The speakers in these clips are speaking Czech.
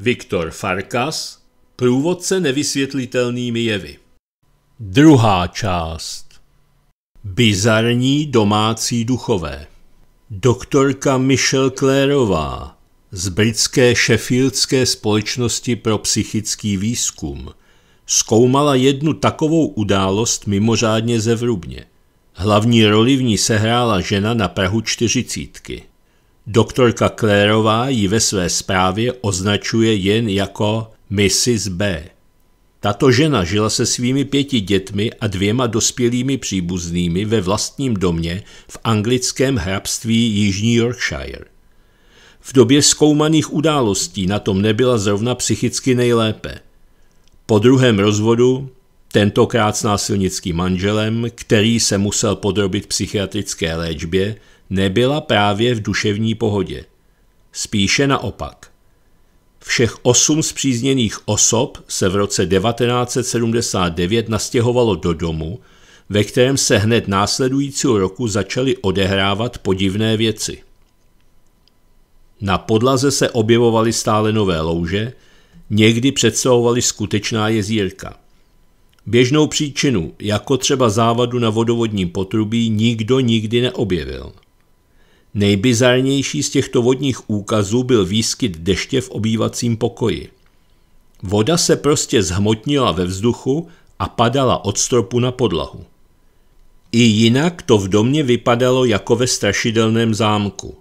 Viktor Farkas Průvodce nevysvětlitelnými jevy Druhá část Bizarní domácí duchové Doktorka Michelle Klérová z britské Sheffieldské společnosti pro psychický výzkum zkoumala jednu takovou událost mimořádně zevrubně. Hlavní roli v ní sehrála žena na Prahu čtyřicítky. Doktorka Klérová ji ve své zprávě označuje jen jako Mrs. B. Tato žena žila se svými pěti dětmi a dvěma dospělými příbuznými ve vlastním domě v anglickém hrabství Jižní Yorkshire. V době zkoumaných událostí na tom nebyla zrovna psychicky nejlépe. Po druhém rozvodu, tentokrát s násilnickým manželem, který se musel podrobit psychiatrické léčbě, nebyla právě v duševní pohodě. Spíše naopak. Všech osm zpřízněných osob se v roce 1979 nastěhovalo do domu, ve kterém se hned následujícího roku začaly odehrávat podivné věci. Na podlaze se objevovaly stále nové louže, někdy představovaly skutečná jezírka. Běžnou příčinu, jako třeba závadu na vodovodním potrubí, nikdo nikdy neobjevil – Nejbizarnější z těchto vodních úkazů byl výskyt deště v obývacím pokoji. Voda se prostě zhmotnila ve vzduchu a padala od stropu na podlahu. I jinak to v domě vypadalo jako ve strašidelném zámku.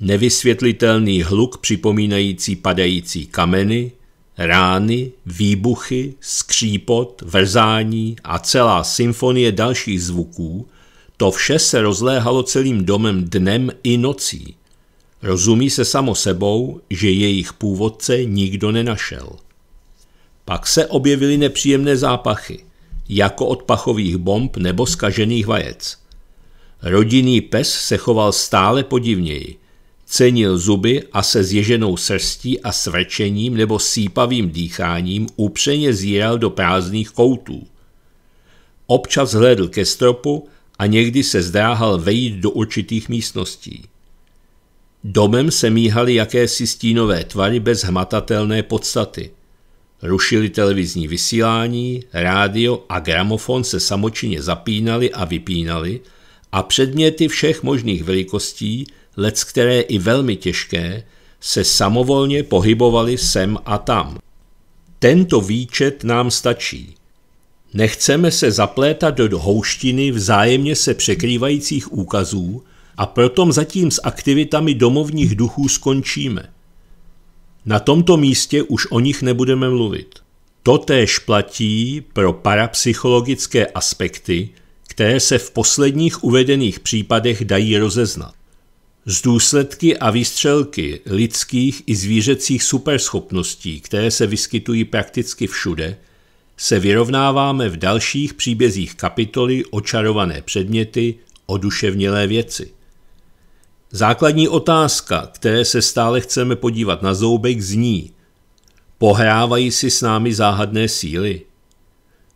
Nevysvětlitelný hluk připomínající padající kameny, rány, výbuchy, skřípot, vrzání a celá symfonie dalších zvuků – to vše se rozléhalo celým domem dnem i nocí. Rozumí se samo sebou, že jejich původce nikdo nenašel. Pak se objevily nepříjemné zápachy, jako od pachových bomb nebo skažených vajec. Rodinný pes se choval stále podivněji. Cenil zuby a se zježenou srstí a svrčením nebo sípavým dýcháním upřeně zíral do prázdných koutů. Občas hledl ke stropu a někdy se zdráhal vejít do určitých místností. Domem se míhaly jakési stínové tvary bez hmatatelné podstaty. Rušili televizní vysílání, rádio a gramofon se samočinně zapínali a vypínali a předměty všech možných velikostí, lec které i velmi těžké, se samovolně pohybovaly sem a tam. Tento výčet nám stačí. Nechceme se zaplétat do houštiny vzájemně se překrývajících úkazů a proto zatím s aktivitami domovních duchů skončíme. Na tomto místě už o nich nebudeme mluvit. Totéž platí pro parapsychologické aspekty, které se v posledních uvedených případech dají rozeznat. Z důsledky a výstřelky lidských i zvířecích superschopností, které se vyskytují prakticky všude – se vyrovnáváme v dalších příbězích kapitoly očarované předměty, o duševnělé věci. Základní otázka, které se stále chceme podívat na zoubek, zní Pohrávají si s námi záhadné síly?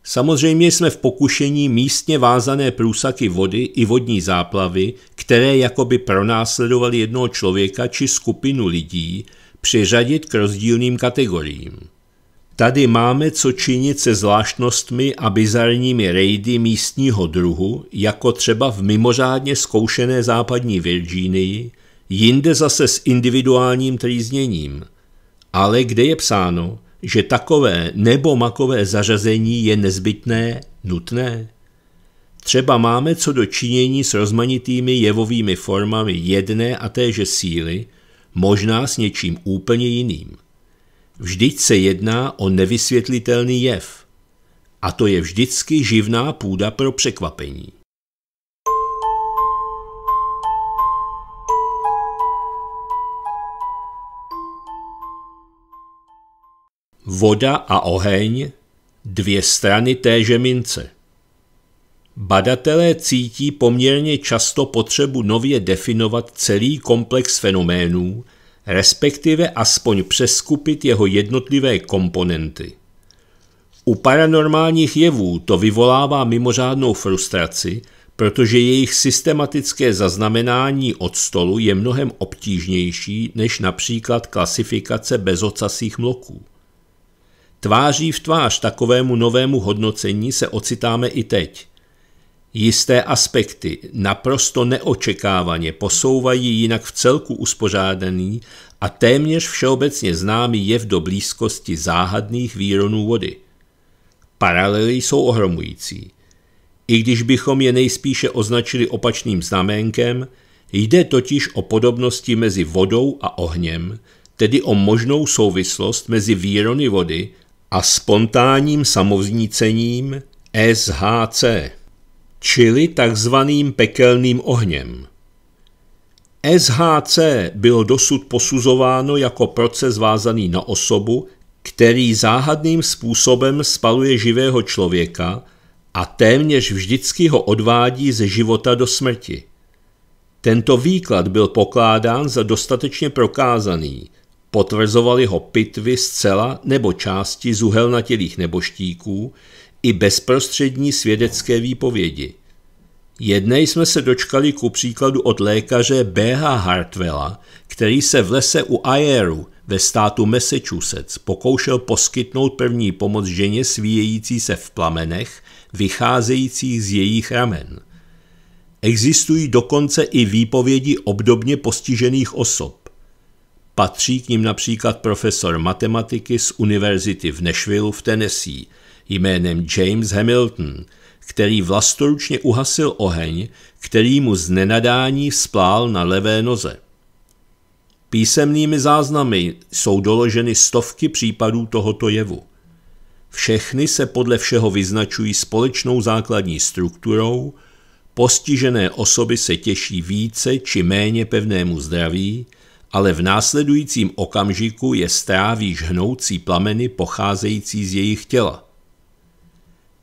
Samozřejmě jsme v pokušení místně vázané průsaky vody i vodní záplavy, které jakoby pronásledovaly jednoho člověka či skupinu lidí, přiřadit k rozdílným kategoriím. Tady máme co činit se zvláštnostmi a bizarními rejdy místního druhu, jako třeba v mimořádně zkoušené západní Virginii, jinde zase s individuálním trýzněním. Ale kde je psáno, že takové nebo makové zařazení je nezbytné, nutné? Třeba máme co dočinění s rozmanitými jevovými formami jedné a téže síly, možná s něčím úplně jiným. Vždyť se jedná o nevysvětlitelný jev. A to je vždycky živná půda pro překvapení. Voda a oheň dvě strany téže mince. Badatelé cítí poměrně často potřebu nově definovat celý komplex fenoménů, respektive aspoň přeskupit jeho jednotlivé komponenty. U paranormálních jevů to vyvolává mimořádnou frustraci, protože jejich systematické zaznamenání od stolu je mnohem obtížnější než například klasifikace bezocasých mloků. Tváří v tvář takovému novému hodnocení se ocitáme i teď – Jisté aspekty naprosto neočekávaně posouvají jinak v celku uspořádaný a téměř všeobecně známý jev do blízkosti záhadných výronů vody. Paralely jsou ohromující. I když bychom je nejspíše označili opačným znaménkem, jde totiž o podobnosti mezi vodou a ohněm, tedy o možnou souvislost mezi výrony vody a spontánním samovznícením SHC čili takzvaným pekelným ohněm. SHC bylo dosud posuzováno jako proces vázaný na osobu, který záhadným způsobem spaluje živého člověka a téměř vždycky ho odvádí ze života do smrti. Tento výklad byl pokládán za dostatečně prokázaný, potvrzovali ho pitvy zcela nebo části zuhelnatělých neboštíků, i bezprostřední svědecké výpovědi. Jedné jsme se dočkali ku příkladu od lékaře B.H. Hartwella, který se v lese u Ayeru ve státu Massachusetts pokoušel poskytnout první pomoc ženě svíjející se v plamenech, vycházejících z jejich ramen. Existují dokonce i výpovědi obdobně postižených osob. Patří k ním například profesor matematiky z univerzity v Nashville v Tennessee, jménem James Hamilton, který vlastoručně uhasil oheň, který mu z nenadání splál na levé noze. Písemnými záznamy jsou doloženy stovky případů tohoto jevu. Všechny se podle všeho vyznačují společnou základní strukturou, postižené osoby se těší více či méně pevnému zdraví, ale v následujícím okamžiku je stráví žhnoucí plameny pocházející z jejich těla.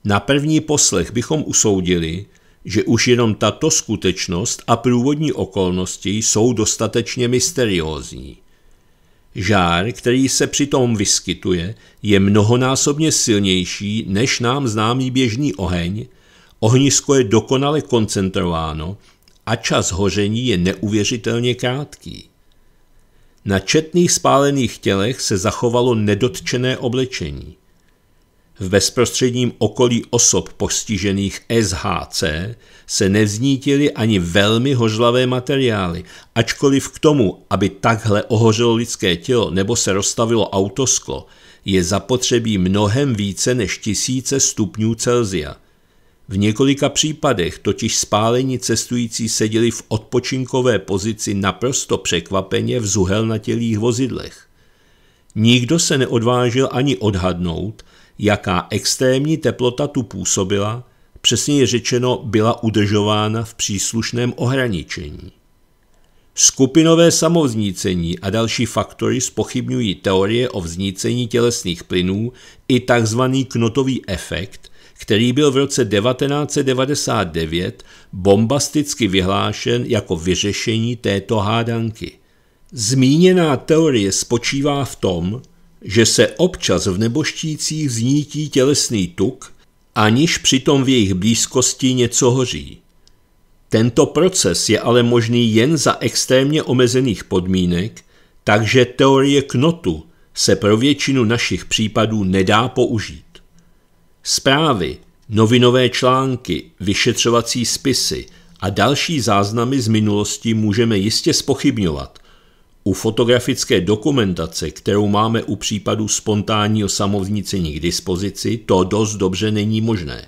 Na první poslech bychom usoudili, že už jenom tato skutečnost a průvodní okolnosti jsou dostatečně mysteriózní. Žár, který se přitom vyskytuje, je mnohonásobně silnější než nám známý běžný oheň, ohnisko je dokonale koncentrováno a čas hoření je neuvěřitelně krátký. Na četných spálených tělech se zachovalo nedotčené oblečení v bezprostředním okolí osob postižených SHC se nevznítily ani velmi hořlavé materiály, ačkoliv k tomu, aby takhle ohořelo lidské tělo nebo se rozstavilo autosklo, je zapotřebí mnohem více než tisíce stupňů Celzia. V několika případech totiž spálení cestující seděli v odpočinkové pozici naprosto překvapeně v zuhelnatělých vozidlech. Nikdo se neodvážil ani odhadnout, jaká extrémní teplota tu působila, přesněji řečeno byla udržována v příslušném ohraničení. Skupinové samovznícení a další faktory spochybňují teorie o vznícení tělesných plynů i tzv. knotový efekt, který byl v roce 1999 bombasticky vyhlášen jako vyřešení této hádanky. Zmíněná teorie spočívá v tom, že se občas v neboštících znítí tělesný tuk, aniž přitom v jejich blízkosti něco hoří. Tento proces je ale možný jen za extrémně omezených podmínek, takže teorie knotu se pro většinu našich případů nedá použít. Zprávy, novinové články, vyšetřovací spisy a další záznamy z minulosti můžeme jistě spochybňovat, u fotografické dokumentace, kterou máme u případu spontánního samovznícení k dispozici, to dost dobře není možné.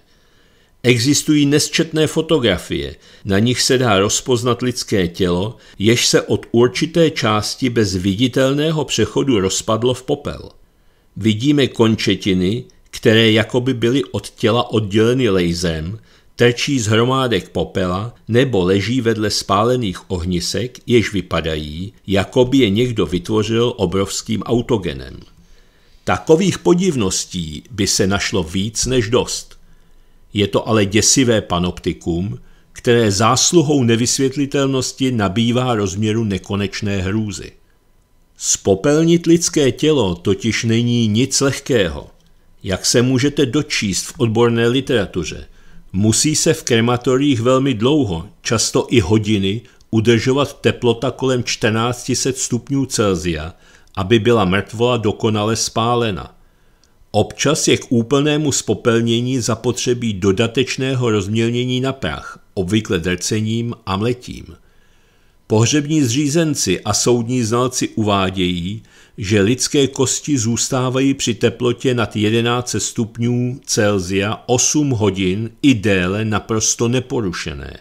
Existují nesčetné fotografie, na nich se dá rozpoznat lidské tělo, jež se od určité části bez viditelného přechodu rozpadlo v popel. Vidíme končetiny, které jakoby byly od těla odděleny laserem, trčí z hromádek popela nebo leží vedle spálených ohnisek, jež vypadají, jako by je někdo vytvořil obrovským autogenem. Takových podivností by se našlo víc než dost. Je to ale děsivé panoptikum, které zásluhou nevysvětlitelnosti nabývá rozměru nekonečné hrůzy. Spopelnit lidské tělo totiž není nic lehkého. Jak se můžete dočíst v odborné literatuře – Musí se v krematoriích velmi dlouho, často i hodiny, udržovat teplota kolem 1400 stupňů Celzia, aby byla mrtvola dokonale spálena. Občas je k úplnému spopelnění zapotřebí dodatečného rozmělnění na prach, obvykle drcením a mletím. Pohřební zřízenci a soudní znalci uvádějí, že lidské kosti zůstávají při teplotě nad 11 stupňů Celsia 8 hodin i déle naprosto neporušené.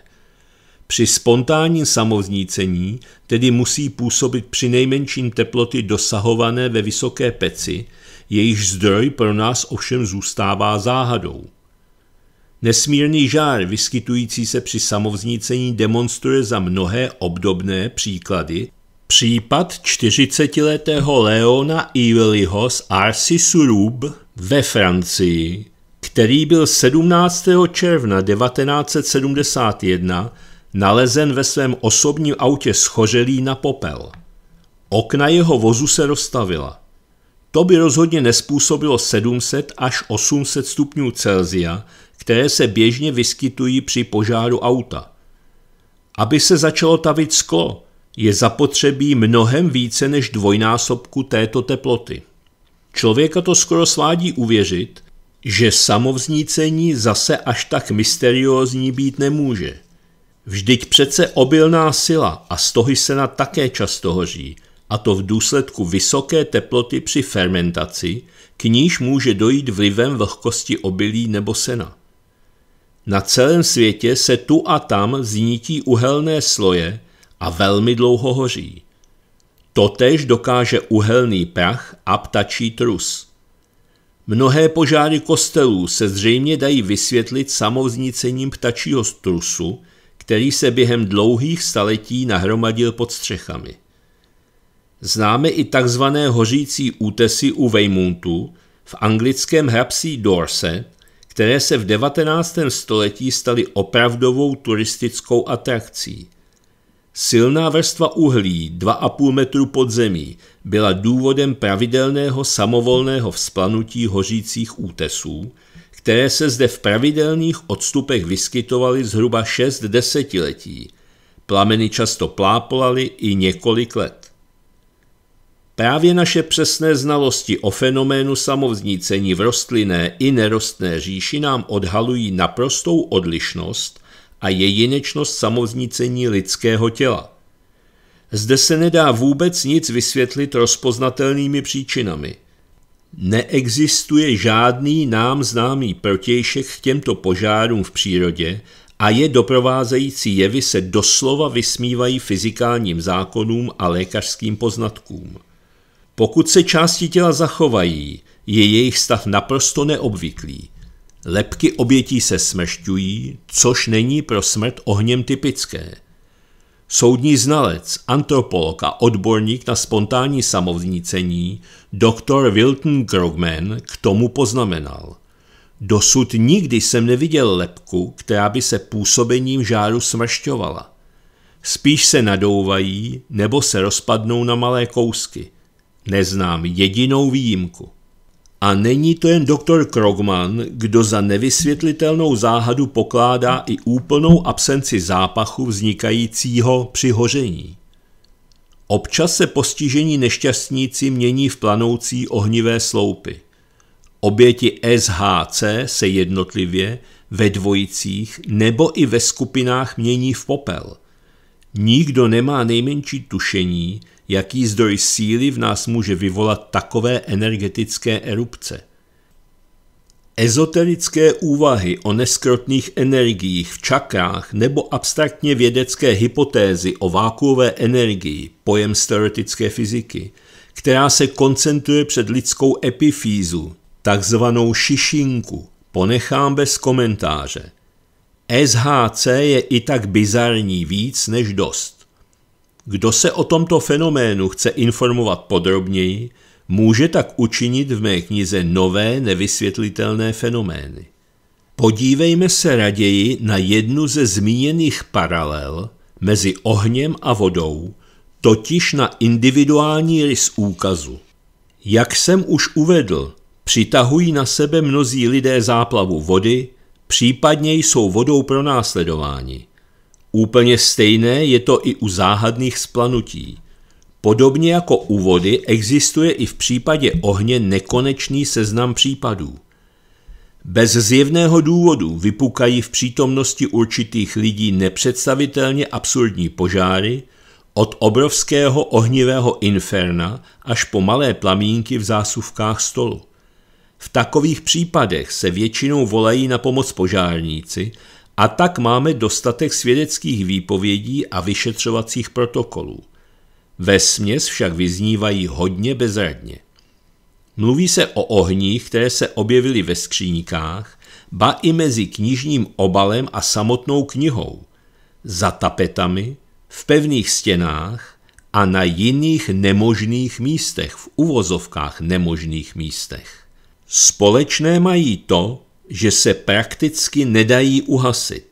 Při spontánním samovznícení tedy musí působit při nejmenším teploty dosahované ve vysoké peci, jejíž zdroj pro nás ovšem zůstává záhadou. Nesmírný žár vyskytující se při samovznícení demonstruje za mnohé obdobné příklady Případ 40-letého Leona Iveliho z Arcy Surub ve Francii, který byl 17. června 1971 nalezen ve svém osobním autě schořelý na popel. Okna jeho vozu se rozstavila. To by rozhodně nespůsobilo 700 až 800 stupňů Celzia, které se běžně vyskytují při požáru auta. Aby se začalo tavit sklo – je zapotřebí mnohem více než dvojnásobku této teploty. Člověka to skoro svádí uvěřit, že samovznícení zase až tak mysteriózní být nemůže. Vždyť přece obilná sila a stohy se na také často hoří, a to v důsledku vysoké teploty při fermentaci, k níž může dojít vlivem vlhkosti obilí nebo sena. Na celém světě se tu a tam vznítí uhelné sloje, a velmi dlouho hoří. Totež dokáže uhelný prach a ptačí trus. Mnohé požáry kostelů se zřejmě dají vysvětlit samovznícením ptačího strusu, který se během dlouhých staletí nahromadil pod střechami. Známe i takzvané hořící útesy u Weymouthu v anglickém hrabství Dorse, které se v 19. století staly opravdovou turistickou atrakcí – Silná vrstva uhlí 2,5 metru pod zemí byla důvodem pravidelného samovolného vzplanutí hořících útesů, které se zde v pravidelných odstupech vyskytovaly zhruba 6 desetiletí. Plameny často plápolaly i několik let. Právě naše přesné znalosti o fenoménu samovznícení v rostlinné i nerostné říši nám odhalují naprostou odlišnost a jedinečnost samovznícení lidského těla. Zde se nedá vůbec nic vysvětlit rozpoznatelnými příčinami. Neexistuje žádný nám známý protějšek k těmto požárům v přírodě a je doprovázející jevy se doslova vysmívají fyzikálním zákonům a lékařským poznatkům. Pokud se části těla zachovají, je jejich stav naprosto neobvyklý. Lepky obětí se smešťují, což není pro smrt ohněm typické. Soudní znalec, antropolog a odborník na spontánní samovznícení, doktor Wilton Krogman k tomu poznamenal. Dosud nikdy jsem neviděl lepku, která by se působením žáru smršťovala. Spíš se nadouvají nebo se rozpadnou na malé kousky. Neznám jedinou výjimku. A není to jen doktor Krogman, kdo za nevysvětlitelnou záhadu pokládá i úplnou absenci zápachu vznikajícího při hoření. Občas se postižení nešťastníci mění v planoucí ohnivé sloupy. Oběti SHC se jednotlivě ve dvojicích nebo i ve skupinách mění v popel. Nikdo nemá nejmenší tušení, jaký zdroj síly v nás může vyvolat takové energetické erupce. Ezoterické úvahy o neskrotných energiích v čakrách nebo abstraktně vědecké hypotézy o vákuové energii, pojem z teoretické fyziky, která se koncentruje před lidskou epifízu, takzvanou šišinku, ponechám bez komentáře. SHC je i tak bizarní víc než dost. Kdo se o tomto fenoménu chce informovat podrobněji, může tak učinit v mé knize nové nevysvětlitelné fenomény. Podívejme se raději na jednu ze zmíněných paralel mezi ohněm a vodou, totiž na individuální rys úkazu. Jak jsem už uvedl, přitahují na sebe mnozí lidé záplavu vody, případně jsou vodou pronásledováni. Úplně stejné je to i u záhadných splanutí. Podobně jako u vody existuje i v případě ohně nekonečný seznam případů. Bez zjevného důvodu vypukají v přítomnosti určitých lidí nepředstavitelně absurdní požáry, od obrovského ohnivého inferna až po malé plamínky v zásuvkách stolu. V takových případech se většinou volají na pomoc požárníci a tak máme dostatek svědeckých výpovědí a vyšetřovacích protokolů. Ve směs však vyznívají hodně bezradně. Mluví se o ohních, které se objevily ve skříníkách, ba i mezi knižním obalem a samotnou knihou, za tapetami, v pevných stěnách a na jiných nemožných místech, v uvozovkách nemožných místech. Společné mají to, že se prakticky nedají uhasit.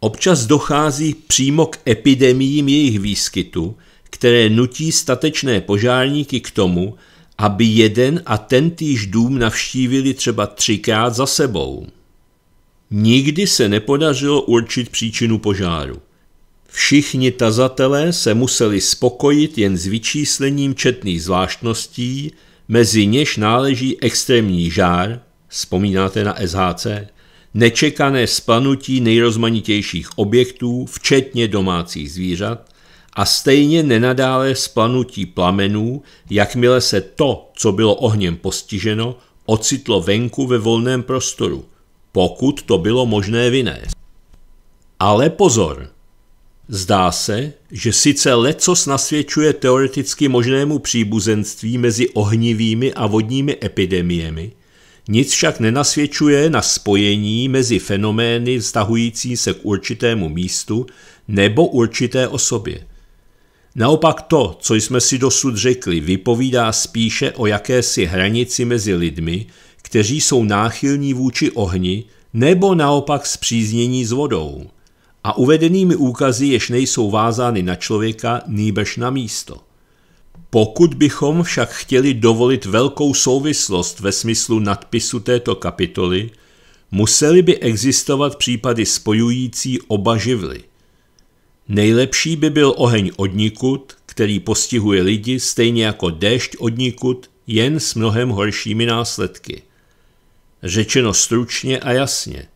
Občas dochází přímo k epidemiím jejich výskytu, které nutí statečné požárníky k tomu, aby jeden a tentýž dům navštívili třeba třikrát za sebou. Nikdy se nepodařilo určit příčinu požáru. Všichni tazatelé se museli spokojit jen s vyčíslením četných zvláštností, mezi něž náleží extrémní žár, Vzpomínáte na SHC? Nečekané splanutí nejrozmanitějších objektů, včetně domácích zvířat, a stejně nenadále splanutí plamenů, jakmile se to, co bylo ohněm postiženo, ocitlo venku ve volném prostoru, pokud to bylo možné vynést. Ale pozor! Zdá se, že sice lecos nasvědčuje teoreticky možnému příbuzenství mezi ohnivými a vodními epidemiemi, nic však nenasvědčuje na spojení mezi fenomény vztahující se k určitému místu nebo určité osobě. Naopak to, co jsme si dosud řekli, vypovídá spíše o jakési hranici mezi lidmi, kteří jsou náchylní vůči ohni nebo naopak zpříznění s vodou a uvedenými úkazy jež nejsou vázány na člověka, nýbež na místo. Pokud bychom však chtěli dovolit velkou souvislost ve smyslu nadpisu této kapitoly, museli by existovat případy spojující oba živly. Nejlepší by byl oheň odnikud, který postihuje lidi stejně jako déšť odnikud, jen s mnohem horšími následky. Řečeno stručně a jasně,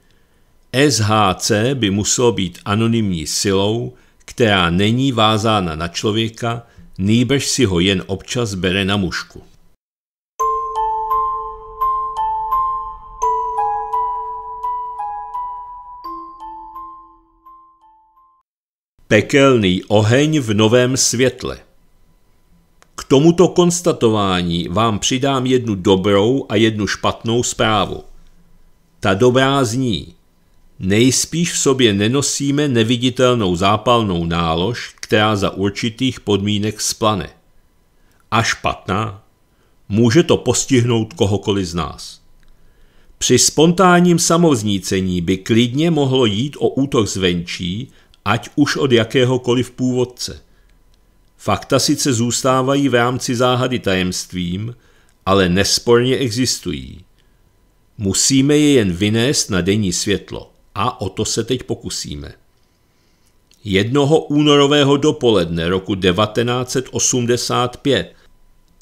SHC by muselo být anonymní silou, která není vázána na člověka, nýbrž si ho jen občas bere na mušku. Pekelný oheň v novém světle. K tomuto konstatování vám přidám jednu dobrou a jednu špatnou zprávu. Ta dobrá zní – Nejspíš v sobě nenosíme neviditelnou zápalnou nálož, která za určitých podmínek splane. A špatná? Může to postihnout kohokoliv z nás. Při spontánním samovznícení by klidně mohlo jít o útok zvenčí, ať už od jakéhokoliv původce. Fakta sice zůstávají v rámci záhady tajemstvím, ale nesporně existují. Musíme je jen vynést na denní světlo. A o to se teď pokusíme. Jednoho únorového dopoledne roku 1985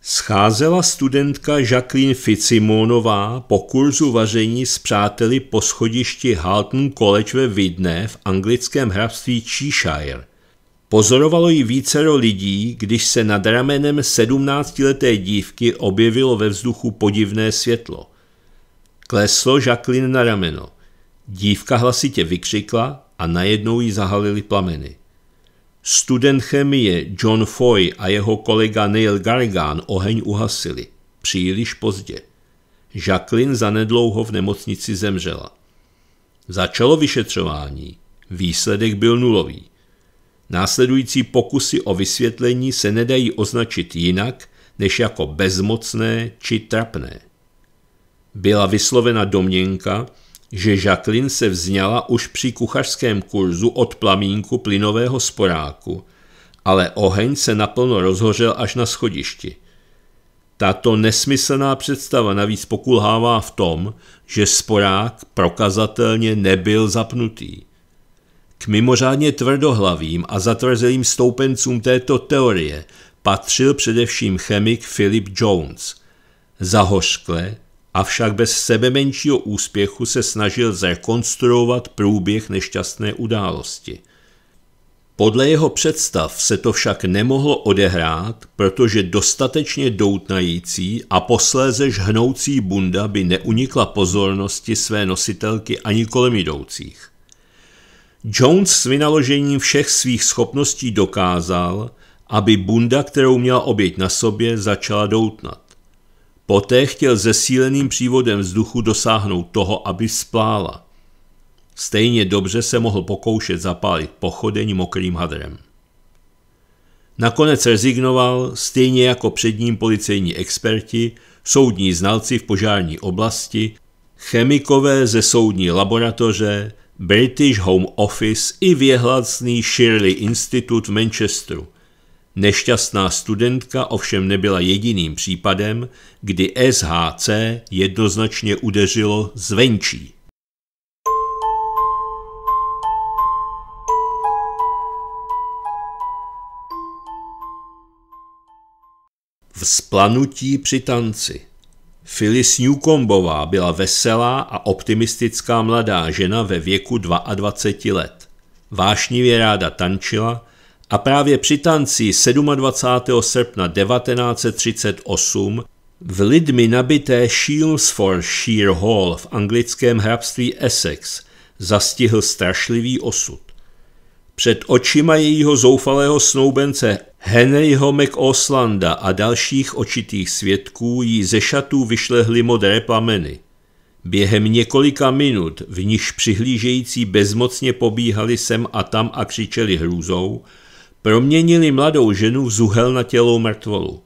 scházela studentka Jacqueline Fitzimonová po kurzu vaření s přáteli po schodišti Halton College ve Vidné v anglickém hrabství Cheshire. Pozorovalo ji vícero lidí, když se nad ramenem 17-leté dívky objevilo ve vzduchu podivné světlo. Kleslo Jacqueline na rameno – Dívka hlasitě vykřikla a najednou ji zahalily plameny. Student chemie John Foy a jeho kolega Neil Garrigan oheň uhasili. Příliš pozdě. Jacqueline zanedlouho v nemocnici zemřela. Začalo vyšetřování. Výsledek byl nulový. Následující pokusy o vysvětlení se nedají označit jinak než jako bezmocné či trapné. Byla vyslovena domněnka, že Jacqueline se vzněla už při kuchařském kurzu od plamínku plynového sporáku, ale oheň se naplno rozhořel až na schodišti. Tato nesmyslná představa navíc pokulhává v tom, že sporák prokazatelně nebyl zapnutý. K mimořádně tvrdohlavým a zatvrzelým stoupencům této teorie patřil především chemik Philip Jones. Zahořkle, avšak bez sebe menšího úspěchu se snažil zrekonstruovat průběh nešťastné události. Podle jeho představ se to však nemohlo odehrát, protože dostatečně doutnající a posléze žhnoucí bunda by neunikla pozornosti své nositelky ani kolem jdoucích. Jones s vynaložením všech svých schopností dokázal, aby bunda, kterou měla oběť na sobě, začala doutnat. Poté chtěl zesíleným přívodem vzduchu dosáhnout toho, aby splála. Stejně dobře se mohl pokoušet zapálit pochodeň mokrým hadrem. Nakonec rezignoval, stejně jako před ním policejní experti, soudní znalci v požární oblasti, chemikové ze soudní laboratoře, British Home Office i věhlacný Shirley Institute v Manchesteru – Nešťastná studentka ovšem nebyla jediným případem, kdy SHC jednoznačně udeřilo zvenčí. Vzplanutí při tanci Phyllis Newcombová byla veselá a optimistická mladá žena ve věku 22 let. Vášnivě ráda tančila, a právě při tanci 27. srpna 1938 v lidmi nabité Shields Sheer Hall v anglickém hrabství Essex zastihl strašlivý osud. Před očima jejího zoufalého snoubence Henryho McOslanda a dalších očitých svědků jí ze šatů vyšlehly modré plameny. Během několika minut, v níž přihlížející bezmocně pobíhali sem a tam a křičeli hrůzou, Proměnili mladou ženu v tělo mrtvolu.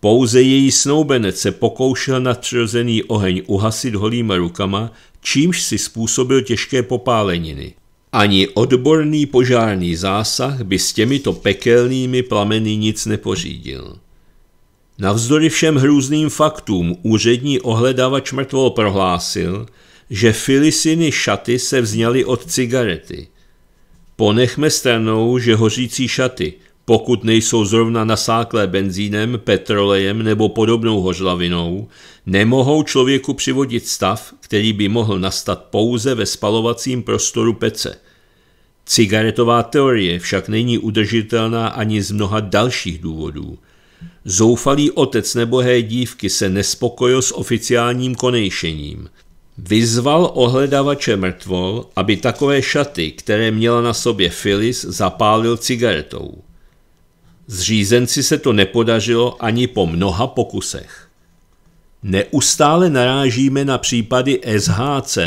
Pouze její snoubenec se pokoušel nadřazený oheň uhasit holýma rukama, čímž si způsobil těžké popáleniny. Ani odborný požární zásah by s těmito pekelnými plameny nic nepořídil. Navzdory všem hrůzným faktům úřední ohledávač mrtvol prohlásil, že filisiny šaty se vzněly od cigarety. Ponechme stranou, že hořící šaty, pokud nejsou zrovna nasáklé benzínem, petrolejem nebo podobnou hořlavinou, nemohou člověku přivodit stav, který by mohl nastat pouze ve spalovacím prostoru pece. Cigaretová teorie však není udržitelná ani z mnoha dalších důvodů. Zoufalý otec nebohé dívky se nespokojil s oficiálním konejšením. Vyzval ohledavače mrtvol, aby takové šaty, které měla na sobě Phyllis, zapálil cigaretou. Zřízenci se to nepodařilo ani po mnoha pokusech. Neustále narážíme na případy SHC,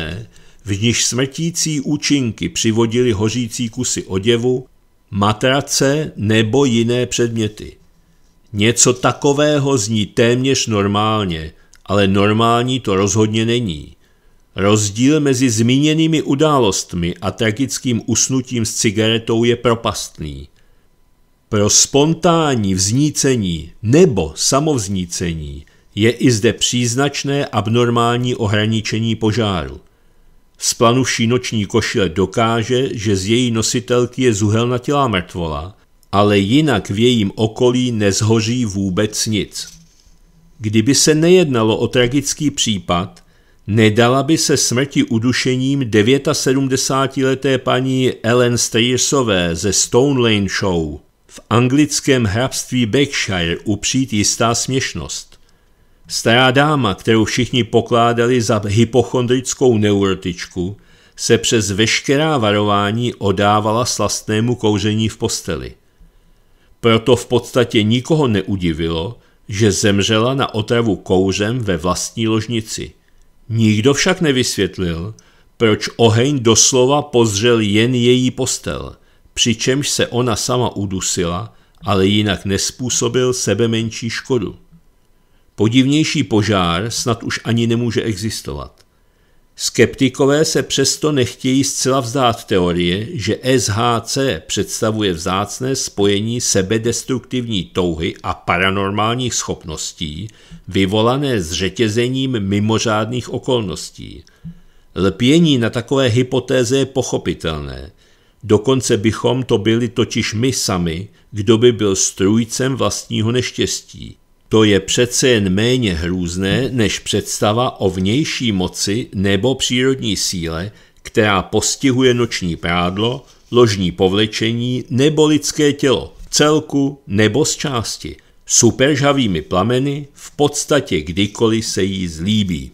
v níž smrtící účinky přivodili hořící kusy oděvu, matrace nebo jiné předměty. Něco takového zní téměř normálně, ale normální to rozhodně není. Rozdíl mezi zmíněnými událostmi a tragickým usnutím s cigaretou je propastný. Pro spontánní vznícení nebo samovznícení je i zde příznačné abnormální ohraničení požáru. Splanuší noční košile dokáže, že z její nositelky je zuhelnatělá mrtvola, ale jinak v jejím okolí nezhoří vůbec nic. Kdyby se nejednalo o tragický případ, Nedala by se smrti udušením 79-leté paní Ellen Stejersové ze Stone Lane Show v anglickém hrabství Berkshire upřít jistá směšnost. Stará dáma, kterou všichni pokládali za hypochondrickou neurotičku, se přes veškerá varování odávala slastnému kouření v posteli. Proto v podstatě nikoho neudivilo, že zemřela na otravu kouřem ve vlastní ložnici – Nikdo však nevysvětlil, proč oheň doslova pozřel jen její postel, přičemž se ona sama udusila, ale jinak nespůsobil sebe menší škodu. Podivnější požár snad už ani nemůže existovat. Skeptikové se přesto nechtějí zcela vzdát teorie, že SHC představuje vzácné spojení sebedestruktivní touhy a paranormálních schopností, vyvolané zřetězením mimořádných okolností. Lpění na takové hypotéze je pochopitelné. Dokonce bychom to byli totiž my sami, kdo by byl strůjcem vlastního neštěstí. To je přece jen méně hrůzné než představa o vnější moci nebo přírodní síle, která postihuje noční prádlo, ložní povlečení nebo lidské tělo, celku nebo z části, superžavými plameny v podstatě kdykoliv se jí zlíbí.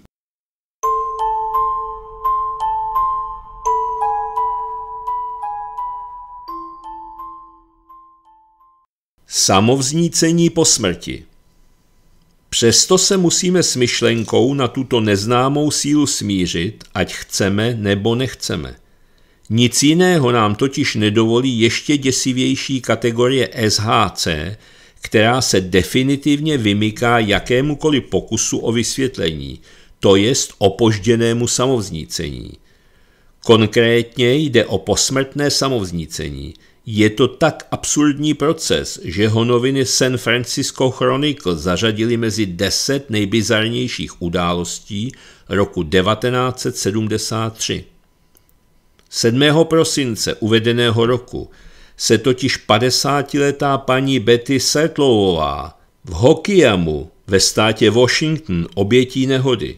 Samovznícení po smrti Přesto se musíme s myšlenkou na tuto neznámou sílu smířit, ať chceme nebo nechceme. Nic jiného nám totiž nedovolí ještě děsivější kategorie SHC, která se definitivně vymyká jakémukoliv pokusu o vysvětlení, to jest opožděnému samovznícení. Konkrétně jde o posmrtné samovznícení – je to tak absurdní proces, že ho noviny San Francisco Chronicle zařadili mezi deset nejbizarnějších událostí roku 1973. 7. prosince uvedeného roku se totiž 50-letá paní Betty Settlovová v Hokiamu ve státě Washington obětí nehody.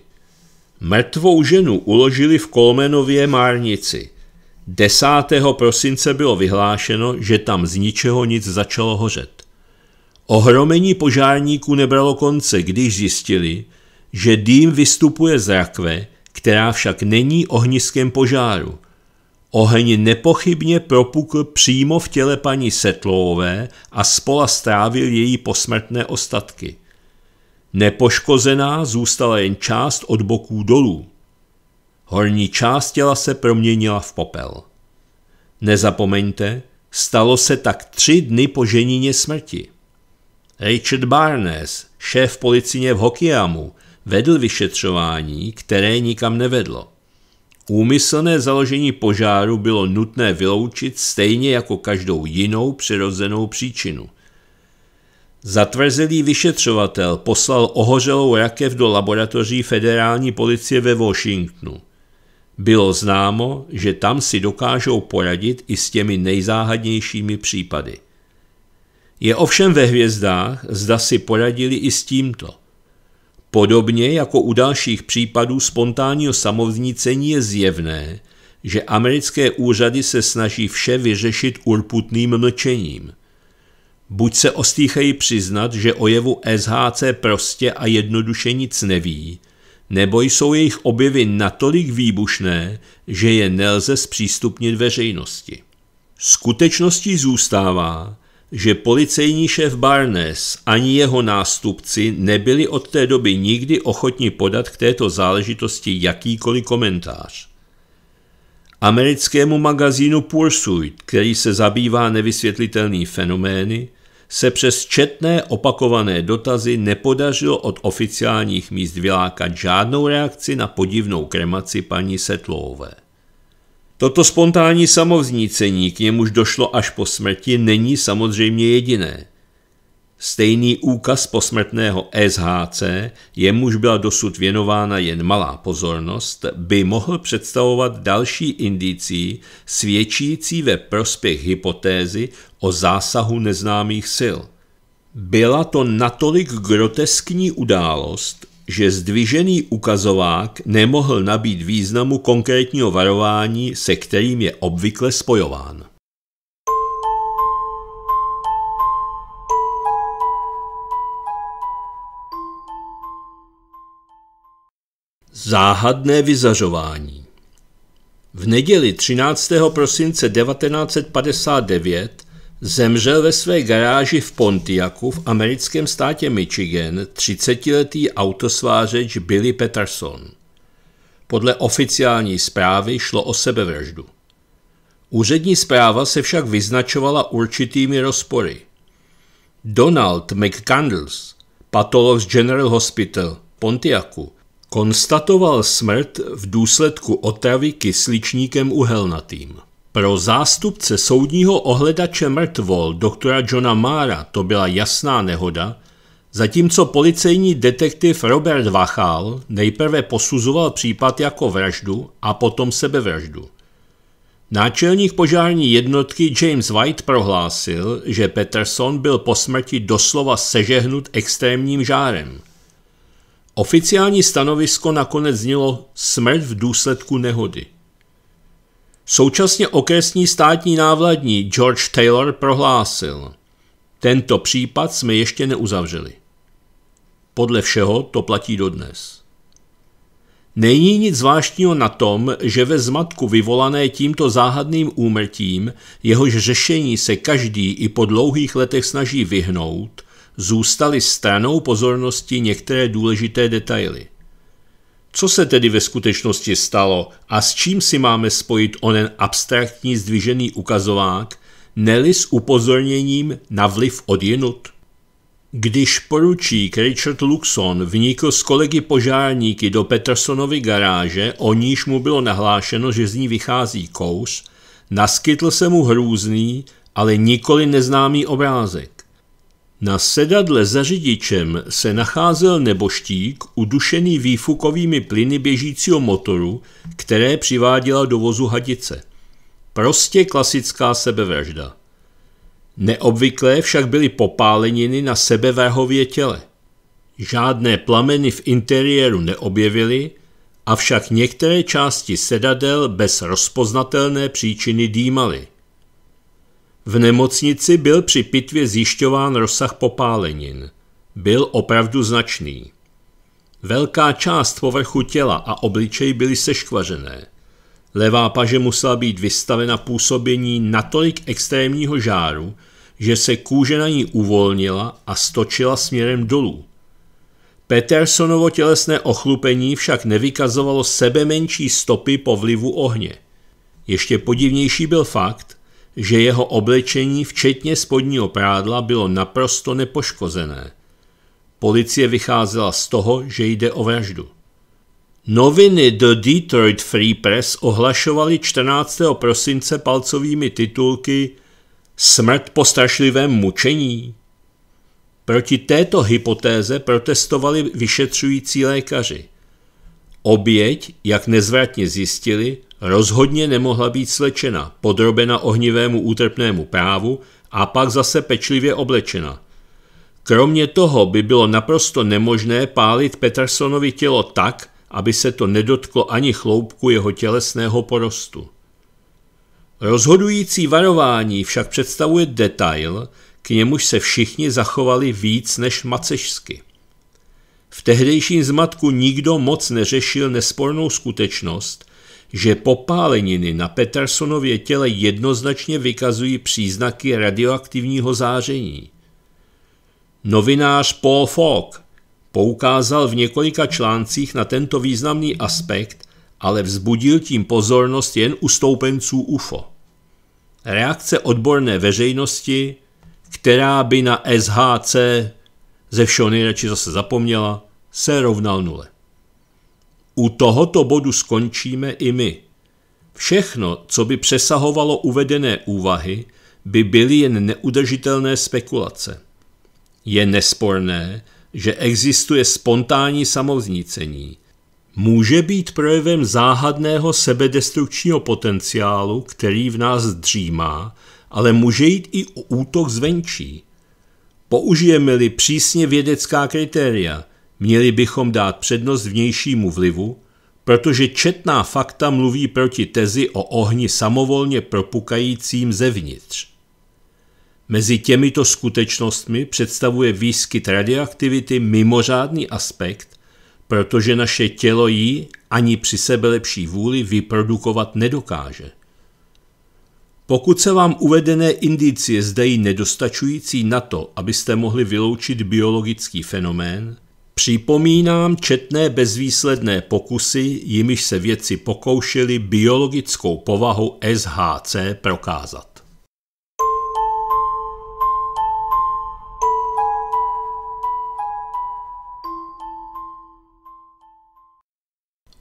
Mrtvou ženu uložili v Kolmenově márnici. 10. prosince bylo vyhlášeno, že tam z ničeho nic začalo hořet. Ohromení požárníků nebralo konce, když zjistili, že dým vystupuje z rakve, která však není ohniskem požáru. Oheň nepochybně propukl přímo v těle paní Setlové a spola strávil její posmrtné ostatky. Nepoškozená zůstala jen část od boků dolů. Horní část těla se proměnila v popel. Nezapomeňte, stalo se tak tři dny po ženině smrti. Richard Barnes, šéf policině v Hokiamu, vedl vyšetřování, které nikam nevedlo. Úmyslné založení požáru bylo nutné vyloučit stejně jako každou jinou přirozenou příčinu. Zatvrzelý vyšetřovatel poslal ohořelou rakev do laboratoří federální policie ve Washingtonu. Bylo známo, že tam si dokážou poradit i s těmi nejzáhadnějšími případy. Je ovšem ve hvězdách, zda si poradili i s tímto. Podobně jako u dalších případů spontánního samovznícení je zjevné, že americké úřady se snaží vše vyřešit urputným mlčením. Buď se ostýchají přiznat, že o jevu SHC prostě a jednoduše nic neví – nebo jsou jejich objevy natolik výbušné, že je nelze zpřístupnit veřejnosti. Skutečností zůstává, že policejní šéf Barnes ani jeho nástupci nebyli od té doby nikdy ochotni podat k této záležitosti jakýkoliv komentář. Americkému magazínu Pursuit, který se zabývá nevysvětlitelný fenomény, se přes četné opakované dotazy nepodařilo od oficiálních míst vylákat žádnou reakci na podivnou kremaci paní Setlové. Toto spontánní samovznícení, k němuž došlo až po smrti, není samozřejmě jediné. Stejný úkaz posmrtného SHC, jemuž byla dosud věnována jen malá pozornost, by mohl představovat další indicí svědčící ve prospěch hypotézy o zásahu neznámých sil. Byla to natolik groteskní událost, že zdvižený ukazovák nemohl nabít významu konkrétního varování, se kterým je obvykle spojován. Záhadné vyzařování V neděli 13. prosince 1959 zemřel ve své garáži v Pontiacu v americkém státě Michigan 30-letý autosvářeč Billy Peterson. Podle oficiální zprávy šlo o sebevraždu. Úřední zpráva se však vyznačovala určitými rozpory. Donald McCandles, patolog z General Hospital Pontiacu, konstatoval smrt v důsledku otravy kysličníkem uhelnatým. Pro zástupce soudního ohledače mrtvol doktora Johna Mára to byla jasná nehoda, zatímco policejní detektiv Robert Vachal nejprve posuzoval případ jako vraždu a potom sebevraždu. Náčelník požární jednotky James White prohlásil, že Peterson byl po smrti doslova sežehnut extrémním žárem – Oficiální stanovisko nakonec znělo smrt v důsledku nehody. Současně okresní státní návladní George Taylor prohlásil, tento případ jsme ještě neuzavřeli. Podle všeho to platí dodnes. Není nic zvláštního na tom, že ve zmatku vyvolané tímto záhadným úmrtím, jehož řešení se každý i po dlouhých letech snaží vyhnout, zůstaly stranou pozornosti některé důležité detaily. Co se tedy ve skutečnosti stalo a s čím si máme spojit onen abstraktní zdvižený ukazovák, neli s upozorněním na vliv odjinut? Když poručík Richard Luxon vnikl s kolegy požárníky do Petersonovy garáže, o níž mu bylo nahlášeno, že z ní vychází kous, naskytl se mu hrůzný, ale nikoli neznámý obrázek. Na sedadle za řidičem se nacházel neboštík udušený výfukovými plyny běžícího motoru, které přiváděla do vozu hadice. Prostě klasická sebevražda. Neobvyklé však byly popáleniny na sebevrahově těle. Žádné plameny v interiéru neobjevily, avšak některé části sedadel bez rozpoznatelné příčiny dýmaly. V nemocnici byl při pitvě zjišťován rozsah popálenin. Byl opravdu značný. Velká část povrchu těla a obličej byly seškvařené. Levá paže musela být vystavena působení natolik extrémního žáru, že se kůže na ní uvolnila a stočila směrem dolů. Petersonovo tělesné ochlupení však nevykazovalo sebe menší stopy po vlivu ohně. Ještě podivnější byl fakt, že jeho oblečení, včetně spodního prádla, bylo naprosto nepoškozené. Policie vycházela z toho, že jde o vraždu. Noviny The Detroit Free Press ohlašovaly 14. prosince palcovými titulky Smrt po strašlivém mučení. Proti této hypotéze protestovali vyšetřující lékaři. Oběť, jak nezvratně zjistili, rozhodně nemohla být slečena, podrobena ohnivému útrpnému právu a pak zase pečlivě oblečena. Kromě toho by bylo naprosto nemožné pálit Petersonovi tělo tak, aby se to nedotklo ani chloubku jeho tělesného porostu. Rozhodující varování však představuje detail, k němuž se všichni zachovali víc než macežsky. V tehdejším zmatku nikdo moc neřešil nespornou skutečnost, že popáleniny na Petersonově těle jednoznačně vykazují příznaky radioaktivního záření. Novinář Paul Falk poukázal v několika článcích na tento významný aspekt, ale vzbudil tím pozornost jen u stoupenců UFO. Reakce odborné veřejnosti, která by na SHC ze všeho nejradši zase zapomněla, se rovnal nule. U tohoto bodu skončíme i my. Všechno, co by přesahovalo uvedené úvahy, by byly jen neudržitelné spekulace. Je nesporné, že existuje spontánní samovznícení. Může být projevem záhadného sebedestrukčního potenciálu, který v nás dřímá, ale může jít i o útok zvenčí. Použijeme-li přísně vědecká kritéria – Měli bychom dát přednost vnějšímu vlivu, protože četná fakta mluví proti tezi o ohni samovolně propukajícím zevnitř. Mezi těmito skutečnostmi představuje výskyt radioaktivity mimořádný aspekt, protože naše tělo ji ani při sebelepší vůli vyprodukovat nedokáže. Pokud se vám uvedené indicie zdají nedostačující na to, abyste mohli vyloučit biologický fenomén, Připomínám četné bezvýsledné pokusy, jimiž se věci pokoušeli biologickou povahu SHC prokázat.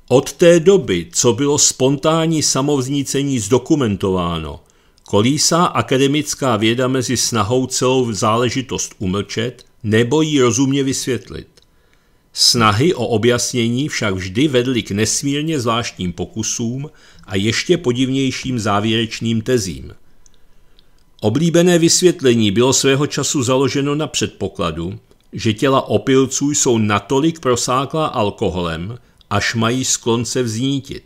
Od té doby, co bylo spontánní samovznícení zdokumentováno, kolísá akademická věda mezi snahou celou záležitost umlčet nebo ji rozumně vysvětlit. Snahy o objasnění však vždy vedly k nesmírně zvláštním pokusům a ještě podivnějším závěrečným tezím. Oblíbené vysvětlení bylo svého času založeno na předpokladu, že těla opilců jsou natolik prosáklá alkoholem, až mají sklon se vznítit.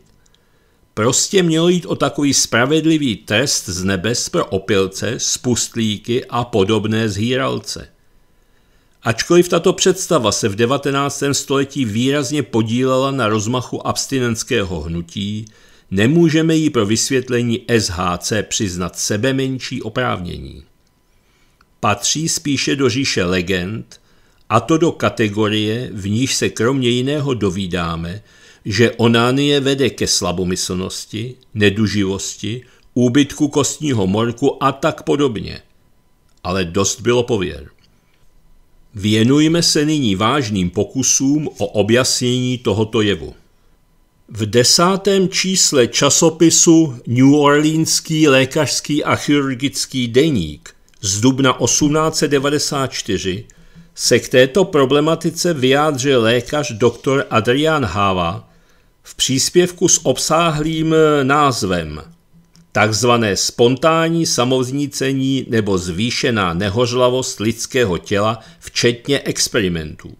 Prostě mělo jít o takový spravedlivý test z nebes pro opilce, spustlíky a podobné zhýralce. Ačkoliv tato představa se v 19. století výrazně podílela na rozmachu abstinenského hnutí, nemůžeme jí pro vysvětlení SHC přiznat sebe menší oprávnění. Patří spíše do říše legend, a to do kategorie, v níž se kromě jiného dovídáme, že onánie vede ke slabomyslnosti, neduživosti, úbytku kostního morku a tak podobně. Ale dost bylo pověr. Věnujme se nyní vážným pokusům o objasnění tohoto jevu. V desátém čísle časopisu New Orleanský lékařský a chirurgický deník z dubna 1894 se k této problematice vyjádřil lékař dr. Adrian Hava v příspěvku s obsáhlým názvem – Takzvané spontánní samovznícení nebo zvýšená nehořlavost lidského těla, včetně experimentů.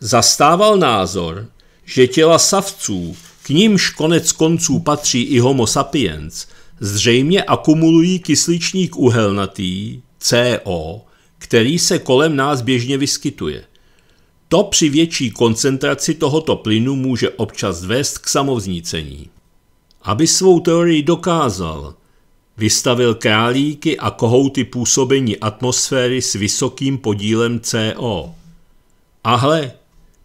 Zastával názor, že těla savců, k nímž konec konců patří i homo sapiens, zřejmě akumulují kysličník uhelnatý, CO, který se kolem nás běžně vyskytuje. To při větší koncentraci tohoto plynu může občas vést k samovznícení. Aby svou teorii dokázal, vystavil králíky a kohouty působení atmosféry s vysokým podílem CO. A hle,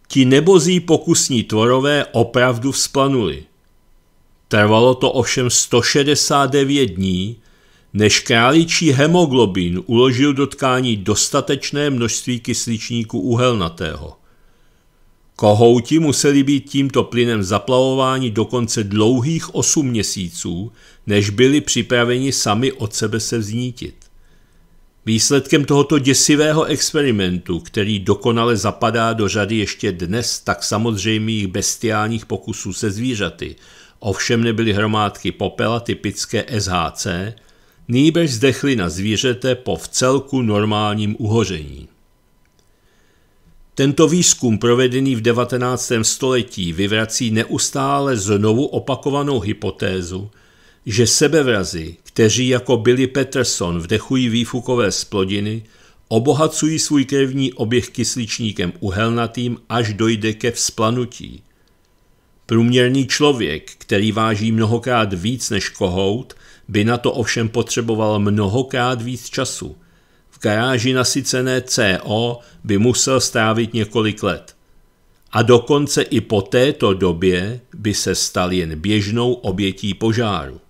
ti nebozí pokusní tvorové opravdu vzplanuli. Trvalo to ovšem 169 dní, než králičí hemoglobin uložil do tkání dostatečné množství kysličníku uhelnatého. Kohouti museli být tímto plynem zaplavováni dokonce dlouhých 8 měsíců, než byli připraveni sami od sebe se vznítit. Výsledkem tohoto děsivého experimentu, který dokonale zapadá do řady ještě dnes tak samozřejmých bestiálních pokusů se zvířaty, ovšem nebyly hromádky popela typické SHC, nýbež zdechly na zvířete po vcelku normálním uhoření. Tento výzkum, provedený v 19. století, vyvrací neustále znovu opakovanou hypotézu, že sebevrazi, kteří jako Billy Peterson vdechují výfukové splodiny, obohacují svůj krevní oběh kysličníkem uhelnatým, až dojde ke vzplanutí. Průměrný člověk, který váží mnohokrát víc než kohout, by na to ovšem potřeboval mnohokrát víc času – garáži nasycené CO by musel strávit několik let. A dokonce i po této době by se stal jen běžnou obětí požáru.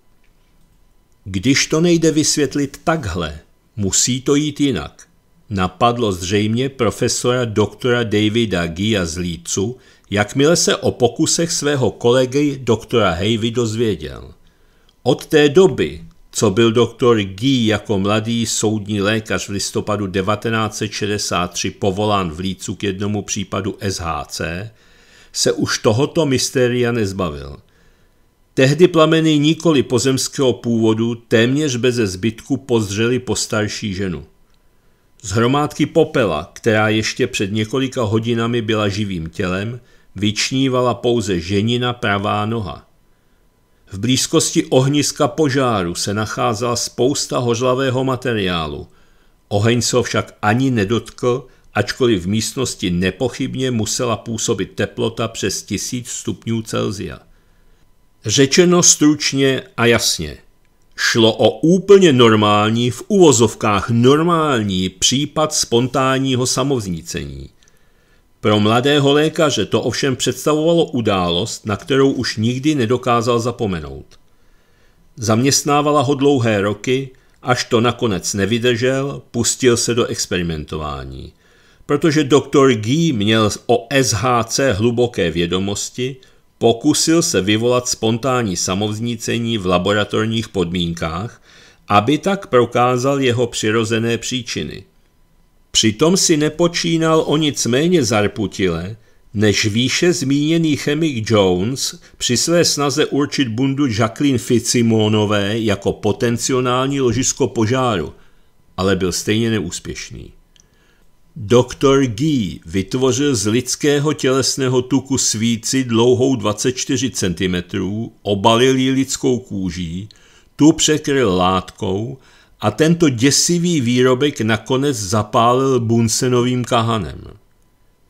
Když to nejde vysvětlit takhle, musí to jít jinak. Napadlo zřejmě profesora doktora Davida Gia z Lícu, jakmile se o pokusech svého kolegy doktora Havy dozvěděl. Od té doby co byl doktor Guy jako mladý soudní lékař v listopadu 1963 povolán v Lícu k jednomu případu SHC, se už tohoto mystéria nezbavil. Tehdy plameny nikoli pozemského původu téměř beze zbytku pozřeli starší ženu. Z hromádky popela, která ještě před několika hodinami byla živým tělem, vyčnívala pouze ženina pravá noha. V blízkosti ohniska požáru se nacházela spousta hořlavého materiálu. Oheň se ho však ani nedotkl, ačkoliv v místnosti nepochybně musela působit teplota přes 1000 stupňů Celzia. Řečeno stručně a jasně. Šlo o úplně normální, v uvozovkách normální případ spontánního samovznícení – pro mladého lékaře to ovšem představovalo událost, na kterou už nikdy nedokázal zapomenout. Zaměstnávala ho dlouhé roky, až to nakonec nevydržel, pustil se do experimentování. Protože doktor Guy měl o SHC hluboké vědomosti, pokusil se vyvolat spontánní samovznícení v laboratorních podmínkách, aby tak prokázal jeho přirozené příčiny – Přitom si nepočínal o nic méně zarputile, než výše zmíněný chemik Jones při své snaze určit bundu Jacqueline Fitzsimonové jako potenciální ložisko požáru, ale byl stejně neúspěšný. Doktor G. vytvořil z lidského tělesného tuku svíci dlouhou 24 cm, obalil ji lidskou kůží, tu překryl látkou a tento děsivý výrobek nakonec zapálil Bunsenovým kahanem.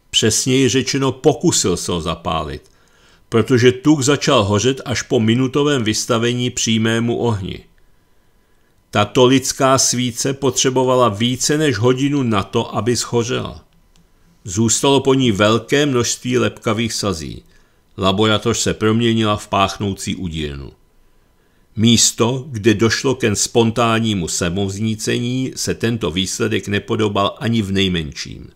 Přesněji řečeno pokusil se ho zapálit, protože tuk začal hořet až po minutovém vystavení přímému ohni. Tato lidská svíce potřebovala více než hodinu na to, aby schořela. Zůstalo po ní velké množství lepkavých sazí. Laboratoř se proměnila v páchnoucí udírnu. Místo, kde došlo ke spontánnímu samovznícení, se tento výsledek nepodobal ani v nejmenším.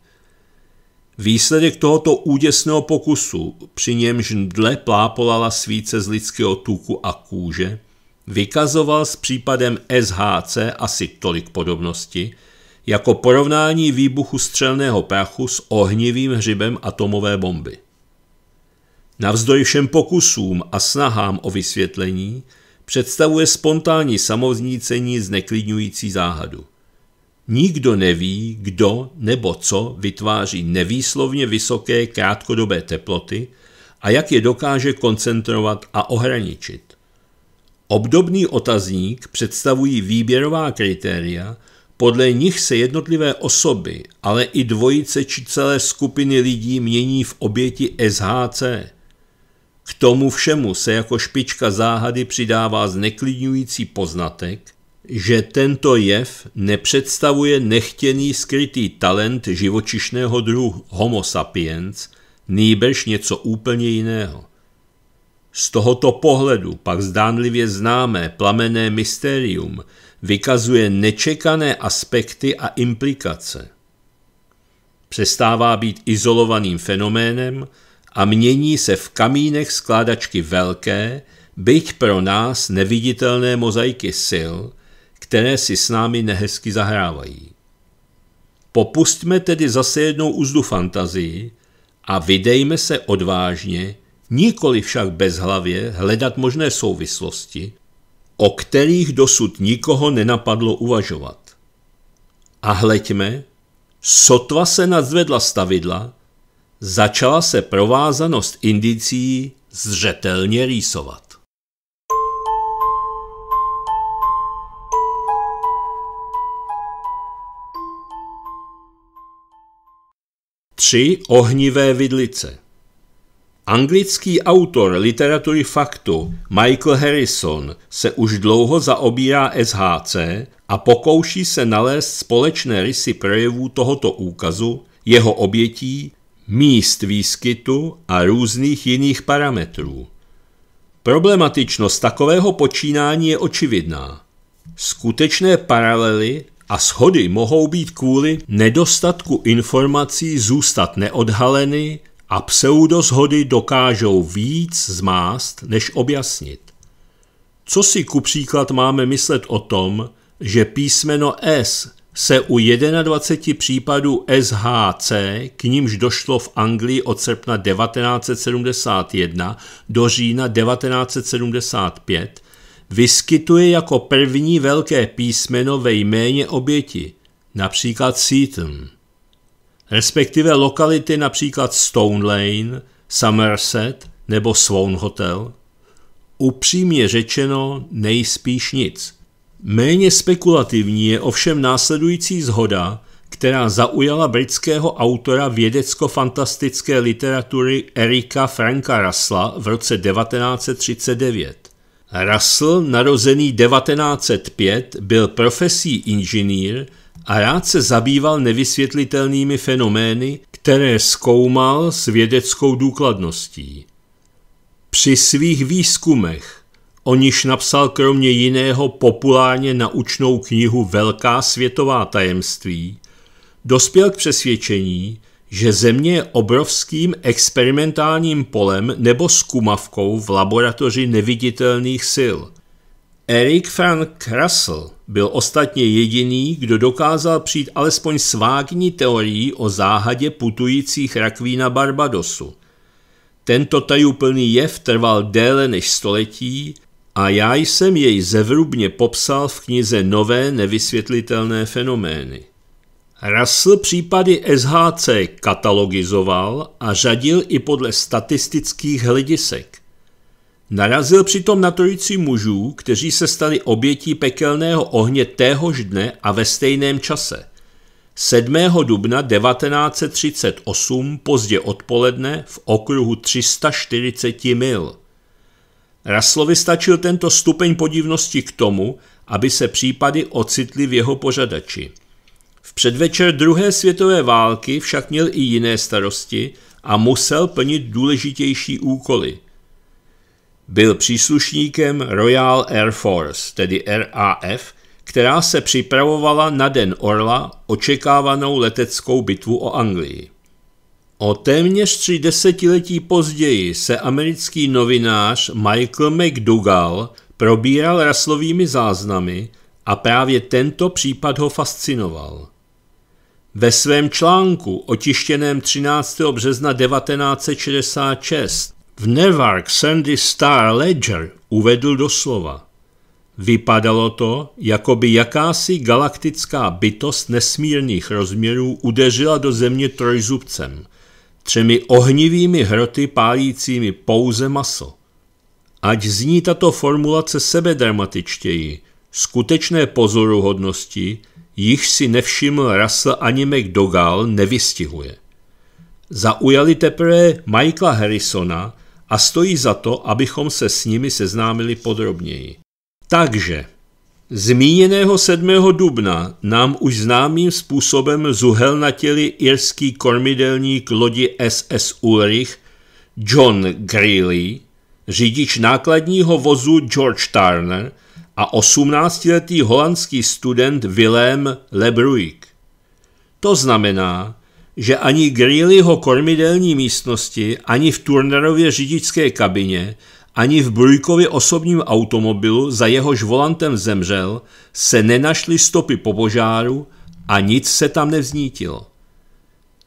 Výsledek tohoto úděsného pokusu, při němž dle plápolala svíce z lidského tuku a kůže, vykazoval s případem SHC asi tolik podobnosti, jako porovnání výbuchu střelného prachu s ohnivým hřibem atomové bomby. Navzdory všem pokusům a snahám o vysvětlení, představuje spontánní samoznícení zneklidňující záhadu. Nikdo neví, kdo nebo co vytváří nevýslovně vysoké krátkodobé teploty a jak je dokáže koncentrovat a ohraničit. Obdobný otazník představují výběrová kritéria, podle nich se jednotlivé osoby, ale i dvojice či celé skupiny lidí mění v oběti SHC – k tomu všemu se jako špička záhady přidává zneklidňující poznatek, že tento jev nepředstavuje nechtěný skrytý talent živočišného druhu Homo sapiens, nýbrž něco úplně jiného. Z tohoto pohledu pak zdánlivě známé plamené mystérium vykazuje nečekané aspekty a implikace. Přestává být izolovaným fenoménem, a mění se v kamínech skládačky velké, byť pro nás neviditelné mozaiky sil, které si s námi nehezky zahrávají. Popustme tedy zase jednou úzdu fantazii a vydejme se odvážně, nikoli však bezhlavě, hledat možné souvislosti, o kterých dosud nikoho nenapadlo uvažovat. A hleďme, sotva se nadzvedla stavidla, začala se provázanost indicí zřetelně rýsovat. Tři ohnivé vidlice Anglický autor literatury faktu Michael Harrison se už dlouho zaobírá SHC a pokouší se nalézt společné rysy projevů tohoto úkazu, jeho obětí míst výskytu a různých jiných parametrů. Problematičnost takového počínání je očividná. Skutečné paralely a shody mohou být kvůli nedostatku informací zůstat neodhaleny a pseudozhody dokážou víc zmást než objasnit. Co si ku příklad máme myslet o tom, že písmeno S se u 21 případů SHC, k nímž došlo v Anglii od srpna 1971 do října 1975, vyskytuje jako první velké písmeno ve jméně oběti, například Seaton, respektive lokality například Stone Lane, Somerset nebo Swan Hotel, upřímně řečeno nejspíš nic – Méně spekulativní je ovšem následující zhoda, která zaujala britského autora vědecko-fantastické literatury Erika Franka Russella v roce 1939. Russell, narozený 1905, byl profesí inženýr a rád se zabýval nevysvětlitelnými fenomény, které zkoumal s vědeckou důkladností. Při svých výzkumech o níž napsal kromě jiného populárně naučnou knihu Velká světová tajemství, dospěl k přesvědčení, že Země je obrovským experimentálním polem nebo skumavkou v laboratoři neviditelných sil. Erik Frank Russell byl ostatně jediný, kdo dokázal přijít alespoň s vágní teorií o záhadě putujících rakví na Barbadosu. Tento tajuplný jev trval déle než století a já jsem jej zevrubně popsal v knize Nové nevysvětlitelné fenomény. Russell případy SHC katalogizoval a řadil i podle statistických hledisek. Narazil přitom na trojici mužů, kteří se stali obětí pekelného ohně téhož dne a ve stejném čase. 7. dubna 1938 pozdě odpoledne v okruhu 340 mil. Raslovi stačil tento stupeň podivnosti k tomu, aby se případy ocitly v jeho pořadači. V předvečer druhé světové války však měl i jiné starosti a musel plnit důležitější úkoly. Byl příslušníkem Royal Air Force, tedy RAF, která se připravovala na Den Orla očekávanou leteckou bitvu o Anglii. O téměř tři desetiletí později se americký novinář Michael McDougall probíral raslovými záznamy a právě tento případ ho fascinoval. Ve svém článku, otištěném 13. března 1966, v Newark Sandy Star Ledger uvedl doslova. Vypadalo to, jako by jakási galaktická bytost nesmírných rozměrů udeřila do země trojzubcem – třemi ohnivými hroty pálícími pouze maso. Ať zní tato formulace sebedramatičtěji, skutečné pozoruhodnosti, jich si nevšiml Russell ani McDougall, nevystihuje. Zaujali teprve Michaela Harrisona a stojí za to, abychom se s nimi seznámili podrobněji. Takže Zmíněného 7. dubna nám už známým způsobem zuhel na těli irský kormidelník lodi SS Ulrich John Greeley, řidič nákladního vozu George Turner a 18-letý holandský student Willem Lebruik. To znamená, že ani Greeleyho kormidelní místnosti, ani v Turnerově řidičské kabině ani v Brujkově osobním automobilu, za jehož volantem zemřel, se nenašly stopy po požáru a nic se tam nevznítilo.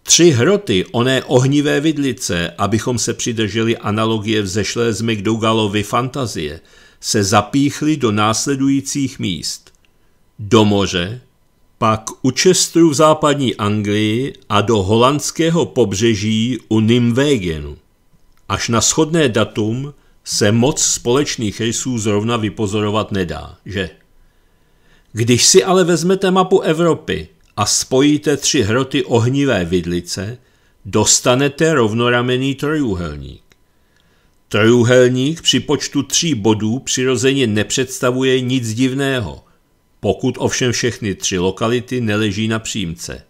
Tři hroty oné ohnivé vidlice, abychom se přidrželi analogie vzešlé z McDougallovy fantazie, se zapíchly do následujících míst. Do moře, pak u Chesteru v západní Anglii a do holandského pobřeží u Nimwegenu. Až na schodné datum se moc společných rysů zrovna vypozorovat nedá, že? Když si ale vezmete mapu Evropy a spojíte tři hroty ohnivé vidlice, dostanete rovnoramený trojúhelník. Trojúhelník při počtu tří bodů přirozeně nepředstavuje nic divného, pokud ovšem všechny tři lokality neleží na přímce.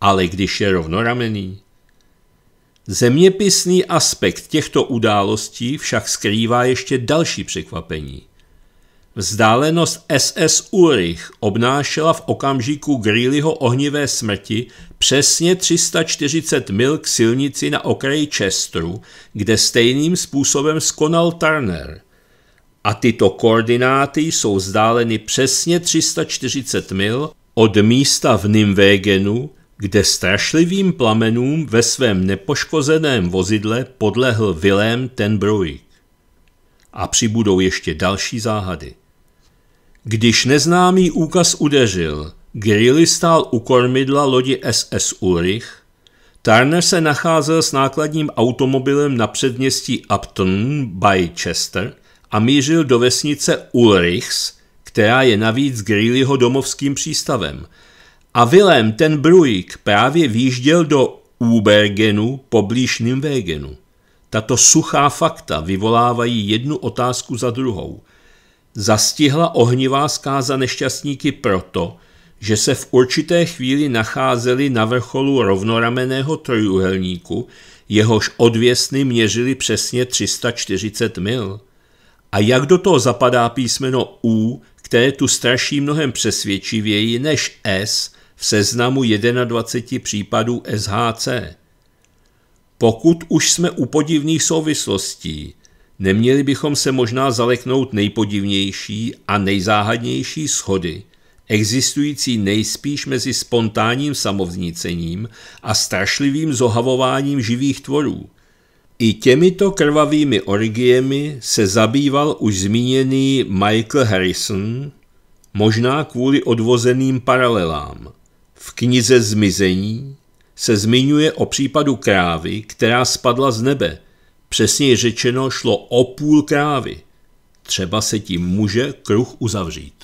Ale když je rovnoramený, Zeměpisný aspekt těchto událostí však skrývá ještě další překvapení. Vzdálenost SS Ulrich obnášela v okamžiku Greelyho ohnivé smrti přesně 340 mil k silnici na okraji Chesteru, kde stejným způsobem skonal Turner. A tyto koordináty jsou vzdáleny přesně 340 mil od místa v Nimwegenu, kde strašlivým plamenům ve svém nepoškozeném vozidle podlehl vilém ten Bruik. A přibudou ještě další záhady. Když neznámý úkaz udeřil, Greely stál u kormidla lodi SS Ulrich, Turner se nacházel s nákladním automobilem na předměstí Upton by Chester a mířil do vesnice Ulrichs, která je navíc Greelyho domovským přístavem – a Willem ten Bruik právě výjížděl do Ubergenu poblíž Nimwegenu. Tato suchá fakta vyvolávají jednu otázku za druhou. Zastihla ohnivá zkáza nešťastníky proto, že se v určité chvíli nacházeli na vrcholu rovnorameného trojuhelníku, jehož odvěsny měřily přesně 340 mil. A jak do toho zapadá písmeno U, které tu straší mnohem přesvědčivěji než S, v seznamu 21 případů SHC. Pokud už jsme u podivných souvislostí, neměli bychom se možná zaleknout nejpodivnější a nejzáhadnější schody, existující nejspíš mezi spontánním samovznícením a strašlivým zohavováním živých tvorů. I těmito krvavými orgiemi se zabýval už zmíněný Michael Harrison, možná kvůli odvozeným paralelám. V knize Zmizení se zmiňuje o případu krávy, která spadla z nebe. Přesněji řečeno šlo o půl krávy. Třeba se tím může kruh uzavřít.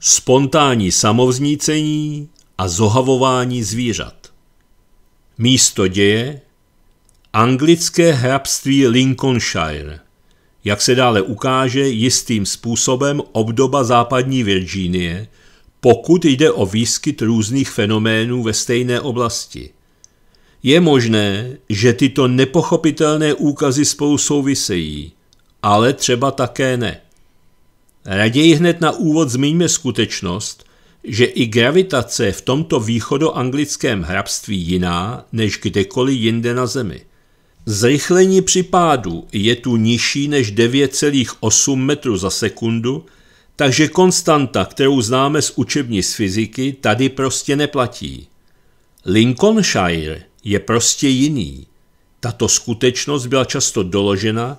Spontánní samovznícení a zohavování zvířat. Místo děje Anglické hrabství Lincolnshire. Jak se dále ukáže, jistým způsobem obdoba západní Virginie, pokud jde o výskyt různých fenoménů ve stejné oblasti. Je možné, že tyto nepochopitelné úkazy spolu souvisejí, ale třeba také ne. Raději hned na úvod zmiňme skutečnost, že i gravitace v tomto východoanglickém hrabství jiná než kdekoliv jinde na Zemi – Zrychlení při pádu je tu nižší než 9,8 metrů za sekundu, takže konstanta, kterou známe z učebnic fyziky, tady prostě neplatí. Lincolnshire je prostě jiný. Tato skutečnost byla často doložena,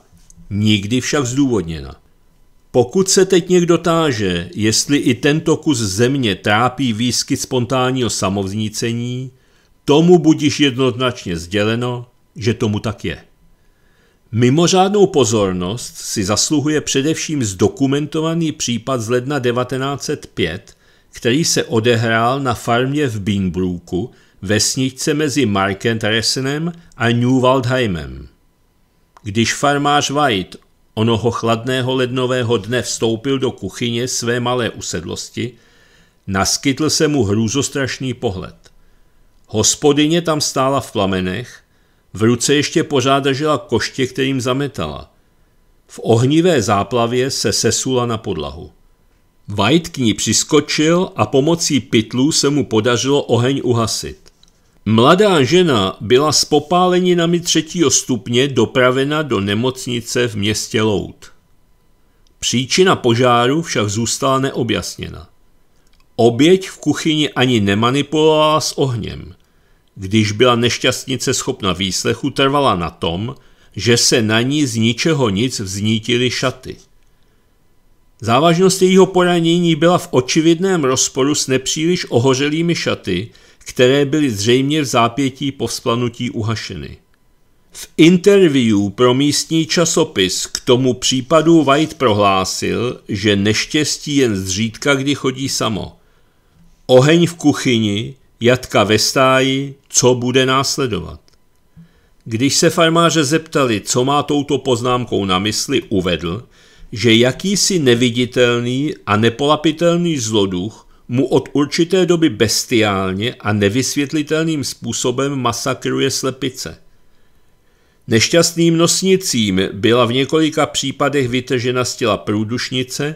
nikdy však zdůvodněna. Pokud se teď někdo táže, jestli i tento kus země trápí výskyt spontánního samovznícení, tomu budiš jednoznačně sděleno, že tomu tak je. Mimořádnou pozornost si zasluhuje především zdokumentovaný případ z ledna 1905, který se odehrál na farmě v Binbrooku, vesničce mezi Markentressenem a New Waldheimem. Když farmář White onoho chladného lednového dne vstoupil do kuchyně své malé usedlosti, naskytl se mu hrůzostrašný pohled. Hospodyně tam stála v plamenech, v ruce ještě pořád držela koště, kterým zametala. V ohnivé záplavě se sesula na podlahu. White k ní přiskočil a pomocí pytlů se mu podařilo oheň uhasit. Mladá žena byla s popáleninami třetího stupně dopravena do nemocnice v městě Lout. Příčina požáru však zůstala neobjasněna. Oběť v kuchyni ani nemanipulovala s ohněm když byla nešťastnice schopna výslechu, trvala na tom, že se na ní z ničeho nic vznítily šaty. Závažnost jejího poranění byla v očividném rozporu s nepříliš ohořelými šaty, které byly zřejmě v zápětí po vzplanutí uhašeny. V interview pro místní časopis k tomu případu White prohlásil, že neštěstí jen zřídka kdy chodí samo. Oheň v kuchyni, jatka ve stáji, co bude následovat. Když se farmáře zeptali, co má touto poznámkou na mysli, uvedl, že jakýsi neviditelný a nepolapitelný zloduch mu od určité doby bestiálně a nevysvětlitelným způsobem masakruje slepice. Nešťastným nosnicím byla v několika případech vytržena z těla průdušnice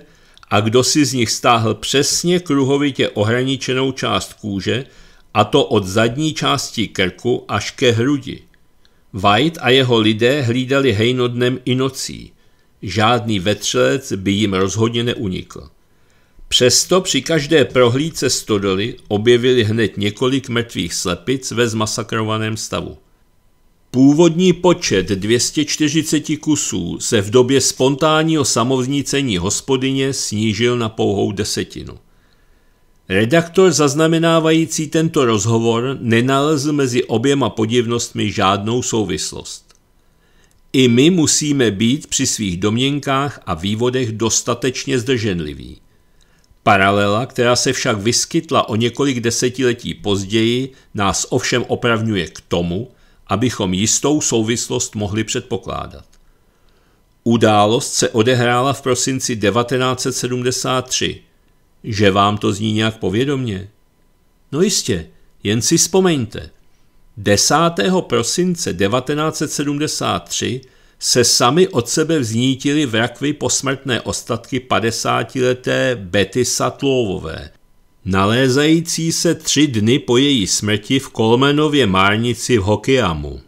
a kdo si z nich stáhl přesně kruhovitě ohraničenou část kůže, a to od zadní části krku až ke hrudi. White a jeho lidé hlídali hejno dnem i nocí. Žádný vetřelec by jim rozhodně neunikl. Přesto při každé prohlídce stodoly objevili hned několik mrtvých slepic ve zmasakrovaném stavu. Původní počet 240 kusů se v době spontánního samovznícení hospodyně snížil na pouhou desetinu. Redaktor zaznamenávající tento rozhovor nenalezl mezi oběma podivnostmi žádnou souvislost. I my musíme být při svých domněnkách a vývodech dostatečně zdrženliví. Paralela, která se však vyskytla o několik desetiletí později, nás ovšem opravňuje k tomu, abychom jistou souvislost mohli předpokládat. Událost se odehrála v prosinci 1973 že vám to zní nějak povědomně? No jistě, jen si vzpomeňte. 10. prosince 1973 se sami od sebe vznítili v rakvi posmrtné ostatky 50-leté Betty Satlovové, nalézající se tři dny po její smrti v Kolmenově márnici v Hokiamu.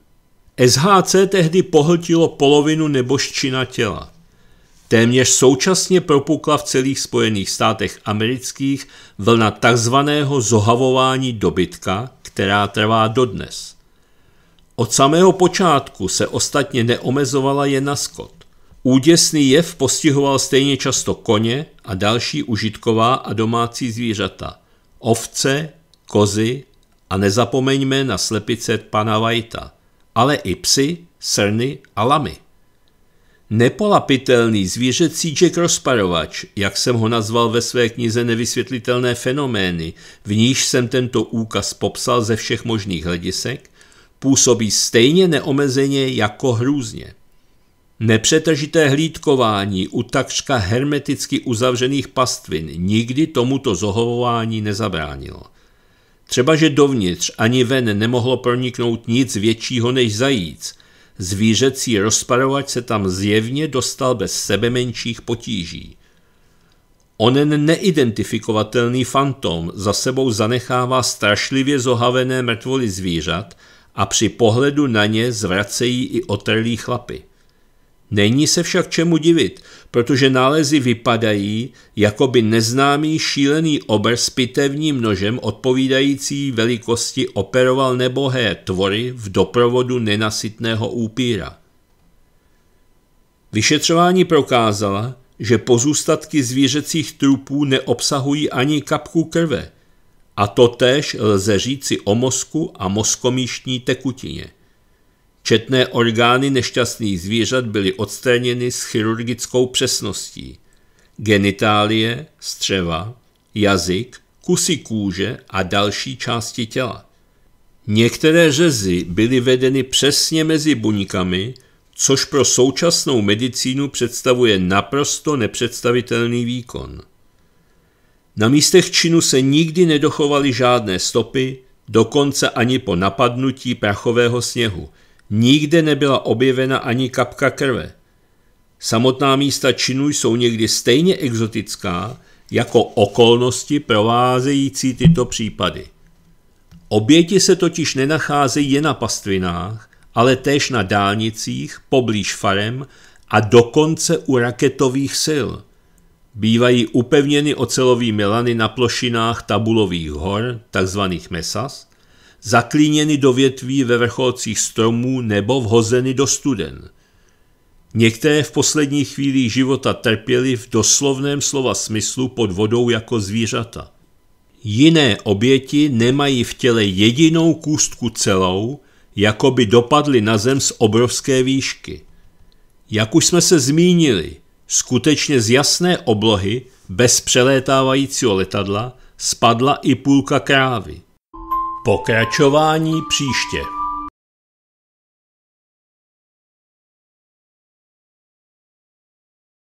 SHC tehdy pohltilo polovinu nebožčina těla. Téměř současně propukla v celých Spojených státech amerických vlna takzvaného zohavování dobytka, která trvá dodnes. Od samého počátku se ostatně neomezovala jen na skot. Úděsný jev postihoval stejně často koně a další užitková a domácí zvířata, ovce, kozy a nezapomeňme na slepice pana Vajta, ale i psy, srny a lamy. Nepolapitelný zvířecí Jack rozparovač, jak jsem ho nazval ve své knize Nevysvětlitelné fenomény, v níž jsem tento úkaz popsal ze všech možných hledisek, působí stejně neomezeně jako hrůzně. Nepřetržité hlídkování u takřka hermeticky uzavřených pastvin nikdy tomuto zohovování nezabránilo. Třeba, že dovnitř ani ven nemohlo proniknout nic většího než zajíc – Zvířecí rozparovač se tam zjevně dostal bez sebe menších potíží. Onen neidentifikovatelný fantom za sebou zanechává strašlivě zohavené mrtvoly zvířat a při pohledu na ně zvracejí i otrlí chlapy. Není se však čemu divit, protože nálezy vypadají, jako by neznámý šílený obr s pitevním nožem odpovídající velikosti operoval nebohé tvory v doprovodu nenasytného úpíra. Vyšetřování prokázala, že pozůstatky zvířecích trupů neobsahují ani kapku krve, a to též lze říci o mozku a mozkomíšní tekutině. Četné orgány nešťastných zvířat byly odstraněny s chirurgickou přesností. Genitálie, střeva, jazyk, kusy kůže a další části těla. Některé řezy byly vedeny přesně mezi buňkami, což pro současnou medicínu představuje naprosto nepředstavitelný výkon. Na místech činu se nikdy nedochovaly žádné stopy, dokonce ani po napadnutí prachového sněhu – Nikde nebyla objevena ani kapka krve. Samotná místa činů jsou někdy stejně exotická jako okolnosti provázející tyto případy. Oběti se totiž nenacházejí jen na pastvinách, ale též na dálnicích, poblíž farem a dokonce u raketových sil. Bývají upevněny ocelovými lany na plošinách tabulových hor, takzvaných mesas, zaklíněny do větví ve vrcholcích stromů nebo vhozeny do studen. Některé v posledních chvílích života trpěly v doslovném slova smyslu pod vodou jako zvířata. Jiné oběti nemají v těle jedinou kůstku celou, jako by dopadly na zem z obrovské výšky. Jak už jsme se zmínili, skutečně z jasné oblohy bez přelétávajícího letadla spadla i půlka krávy. Pokračování příště.